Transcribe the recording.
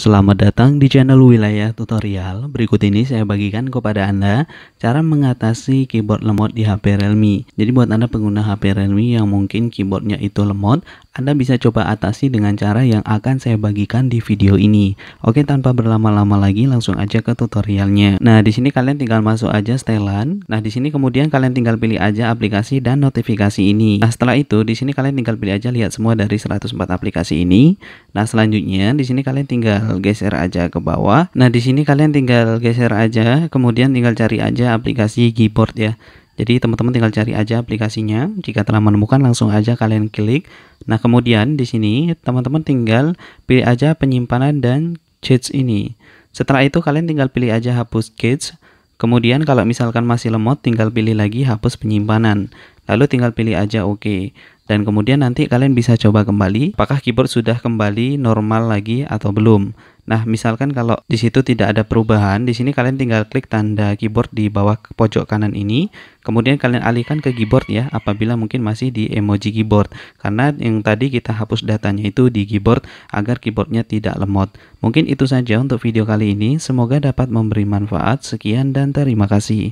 Selamat datang di channel Wilayah Tutorial. Berikut ini saya bagikan kepada Anda cara mengatasi keyboard lemot di HP Realme. Jadi buat Anda pengguna HP Realme yang mungkin keyboardnya itu lemot anda bisa coba atasi dengan cara yang akan saya bagikan di video ini. Oke, tanpa berlama-lama lagi langsung aja ke tutorialnya. Nah, di sini kalian tinggal masuk aja setelan. Nah, di sini kemudian kalian tinggal pilih aja aplikasi dan notifikasi ini. Nah, setelah itu di sini kalian tinggal pilih aja lihat semua dari 104 aplikasi ini. Nah, selanjutnya di sini kalian tinggal geser aja ke bawah. Nah, di sini kalian tinggal geser aja, kemudian tinggal cari aja aplikasi keyboard ya. Jadi teman-teman tinggal cari aja aplikasinya. Jika telah menemukan langsung aja kalian klik Nah, kemudian di sini teman-teman tinggal pilih aja penyimpanan dan cheats ini. Setelah itu kalian tinggal pilih aja hapus cheats. Kemudian kalau misalkan masih lemot tinggal pilih lagi hapus penyimpanan. Lalu tinggal pilih aja oke. Okay. Dan kemudian nanti kalian bisa coba kembali apakah keyboard sudah kembali normal lagi atau belum. Nah, misalkan kalau di situ tidak ada perubahan, di sini kalian tinggal klik tanda keyboard di bawah pojok kanan ini, kemudian kalian alihkan ke keyboard ya apabila mungkin masih di emoji keyboard. Karena yang tadi kita hapus datanya itu di keyboard agar keyboardnya tidak lemot. Mungkin itu saja untuk video kali ini, semoga dapat memberi manfaat. Sekian dan terima kasih.